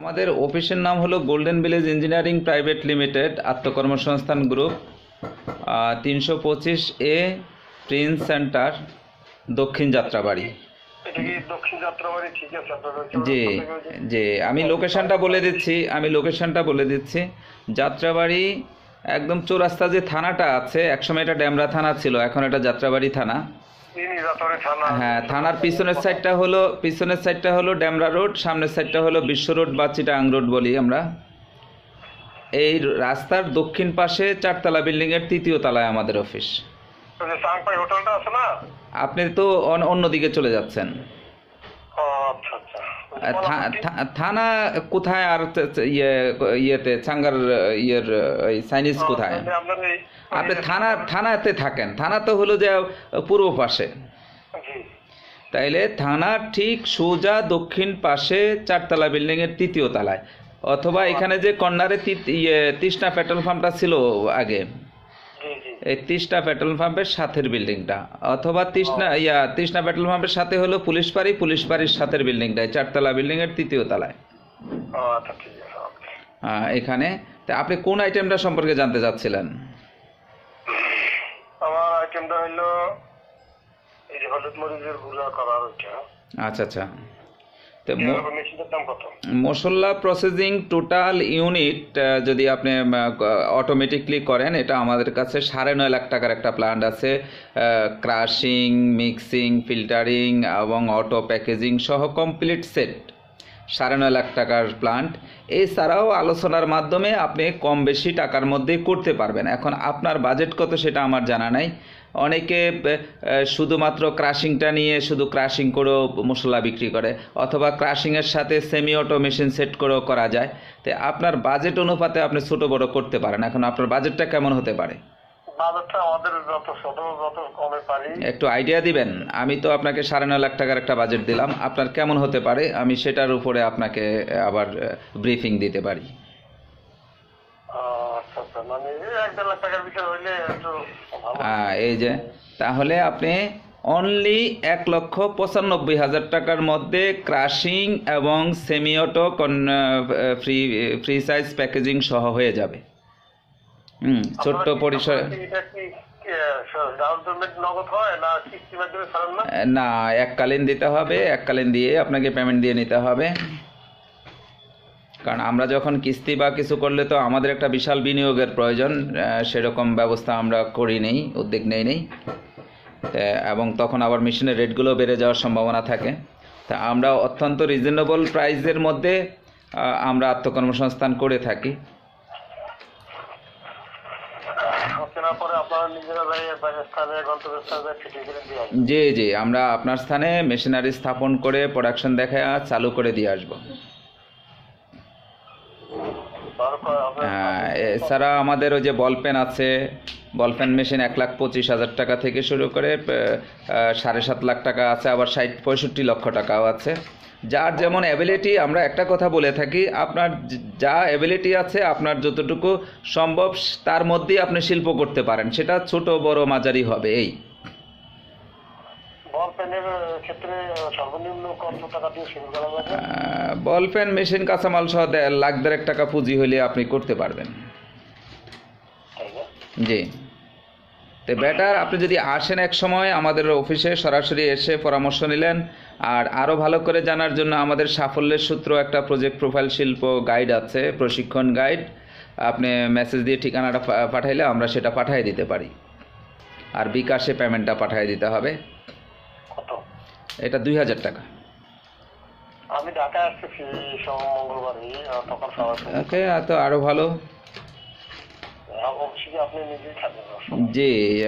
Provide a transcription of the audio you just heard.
আমাদের অফিসের নাম হলো golden village engineering private limited আত্মকর্মসংস্থান গ্রুপ তিনশো পঁচিশ এ প্রিন্স সেন্টার দক্ষিণ যাত্রাবাড়ি জি জি আমি লোকেশনটা বলে দিচ্ছি আমি লোকেশনটা বলে দিচ্ছি যাত্রাবাড়ি একদম চৌরাস্তা যে থানাটা আছে একসময় এটা ড্যামরা থানা ছিল এখন এটা যাত্রাবাড়ি থানা হ্যাঁ থানার পিছনের সাইডটা হলো পিছনের সাইডটা হলো ড্যামরা রোড সামনের সাইডটা হলো বিশ্ব রোড বা চিটাং রোড বলি আমরা এই রাস্তার দক্ষিণ পাশে চারতলা বিল্ডিং এর তৃতীয় তলায় আমাদের অফিস আপনি তো অন্য দিকে চলে যাচ্ছেন থানা কোথায় আর ইয়ে, ইয়েতে চাঙ্গার ইয়ের সাইনিস কোথায় আপনি থানা থানাতে থাকেন থানা তো হলো যে পূর্ব পাশে তাইলে থানা ঠিক সোজা দক্ষিণ পাশে চারতলা বিল্ডিংয়ের তৃতীয় তলায় অথবা এখানে যে কর্নারে ইয়ে, তৃষ্ণা পেট্রোল পাম্পটা ছিল আগে এই তৃষ্ণা পেট্রোল পাম্পের সাথের বিল্ডিংটা অথবা তৃষ্ণা ইয়া তৃষ্ণা পেট্রোল পাম্পের সাথে হলো পুলিশ পাড়ি পুলিশ পাড়ির সাথের বিল্ডিংটা চারতলা বিল্ডিং এর তৃতীয় তলায় হ্যাঁ এখানে তা আপনি কোন আইটেমটা সম্পর্কে জানতে চাচ্ছিলেন আমার আইটেমটা হলো এই হলুদ মরিচের গুঁড়া করা আচ্ছা আচ্ছা মশলা প্রসেসিং টোটাল ইউনিট যদি আপনি অটোমেটিকলি করেন এটা আমাদের কাছে সাড়ে নয় লাখ টাকার একটা প্ল্যান্ট আছে ক্রাশিং মিক্সিং ফিল্টারিং এবং অটো প্যাকেজিং সহ কমপ্লিট সেট সাড়ে নয় লাখ টাকার প্লান্ট এছাড়াও আলোচনার মাধ্যমে আপনি কম বেশি টাকার মধ্যে করতে পারবেন এখন আপনার বাজেট কত সেটা আমার জানা নাই অনেকে শুধুমাত্র ক্রাশিংটা নিয়ে শুধু ক্রাশিং করেও মশলা বিক্রি করে অথবা ক্রাশিংয়ের সাথে সেমি অটো মেশিন সেট করেও করা যায় তো আপনার বাজেট অনুপাতে আপনি ছোটো বড় করতে পারেন এখন আপনার বাজেটটা কেমন হতে পারে একটু আইডিয়া দিবেন আমি তো আপনাকে সাড়ে নয় লাখ টাকার একটা বাজেট দিলাম আপনার কেমন হতে পারে আমি সেটার উপরে আপনাকে আবার ব্রিফিং দিতে পারি মানে এই যে তাহলে আপনি অনলি এক লক্ষ পঁচানব্বই হাজার টাকার মধ্যে ক্রাশিং এবং semiauto free free size packaging সহ হয়ে যাবে হুম ছোট্ট পরিসরে না এককালীন দিতে হবে এককালীন দিয়ে আপনাকে পেমেন্ট দিয়ে নিতে হবে কারণ আমরা যখন কিস্তি বা কিছু করলে তো আমাদের একটা বিশাল বিনিয়োগের প্রয়োজন সেরকম ব্যবস্থা আমরা করি নেই উদ্যোগ নেই নেই এবং তখন আবার মেশিনের রেটগুলো বেড়ে যাওয়ার সম্ভাবনা থাকে তা আমরা অত্যন্ত রিজনেবল প্রাইসের মধ্যে আমরা আত্মকর্মসংস্থান করে থাকি জি জি আমরা আপনার স্থানে মেশিনারি স্থাপন করে প্রোডাকশন দেখা চালু করে দিয়ে আসবো এছাড়া আমাদের ওই যে বল পেন আছে বল পেন মেশিন এক লাখ পঁচিশ হাজার টাকা থেকে শুরু করে সাড়ে সাত লাখ টাকা আছে আবার ষাট পঁয়ষট্টি লক্ষ টাকাও আছে যার যেমন অ্যাবিলিটি আমরা একটা কথা বলে থাকি আপনার যা অ্যাবিলিটি আছে আপনার যতটুকু সম্ভব তার মধ্যেই আপনি শিল্প করতে পারেন সেটা ছোট বড় মাঝারি হবে এই বল পেন মেশিন কাঁচামাল সহ লাখ দেড়েক টাকা পুঁজি হলে আপনি করতে পারবেন জি তো বেটার আপনি যদি আসেন এক সময় আমাদের অফিসে সরাসরি এসে পরামর্শ নিলেন আর আরও ভালো করে জানার জন্য আমাদের সাফল্যের সূত্র একটা প্রজেক্ট প্রোফাইল শিল্প গাইড আছে প্রশিক্ষণ গাইড আপনি মেসেজ দিয়ে ঠিকানাটা পাঠাইলে আমরা সেটা পাঠিয়ে দিতে পারি আর বিকাশে পেমেন্টটা পাঠিয়ে দিতে হবে এটা দুই হাজার টাকা আমি ঢাকা সোম তখন আরো ভালো অবশ্যই আপনি থাকবেন জি